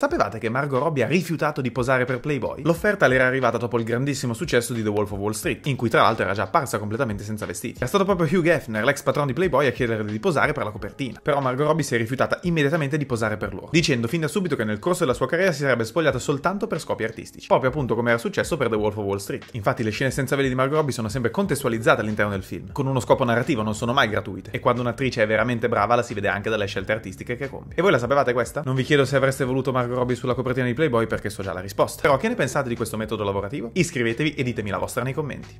Sapevate che Margot Robbie ha rifiutato di posare per Playboy? L'offerta le era arrivata dopo il grandissimo successo di The Wolf of Wall Street, in cui tra l'altro era già apparsa completamente senza vestiti. Era stato proprio Hugh Hefner, l'ex patron di Playboy, a chiederle di posare per la copertina. Però Margot Robbie si è rifiutata immediatamente di posare per loro, dicendo fin da subito che nel corso della sua carriera si sarebbe spogliata soltanto per scopi artistici, proprio appunto come era successo per The Wolf of Wall Street. Infatti le scene senza veli di Margot Robbie sono sempre contestualizzate all'interno del film, con uno scopo narrativo, non sono mai gratuite. E quando un'attrice è veramente brava la si vede anche dalle scelte artistiche che compie. E voi la sapevate questa? Non vi chiedo se avreste voluto Margot Margot Robbie sulla copertina di Playboy perché so già la risposta. Però che ne pensate di questo metodo lavorativo? Iscrivetevi e ditemi la vostra nei commenti.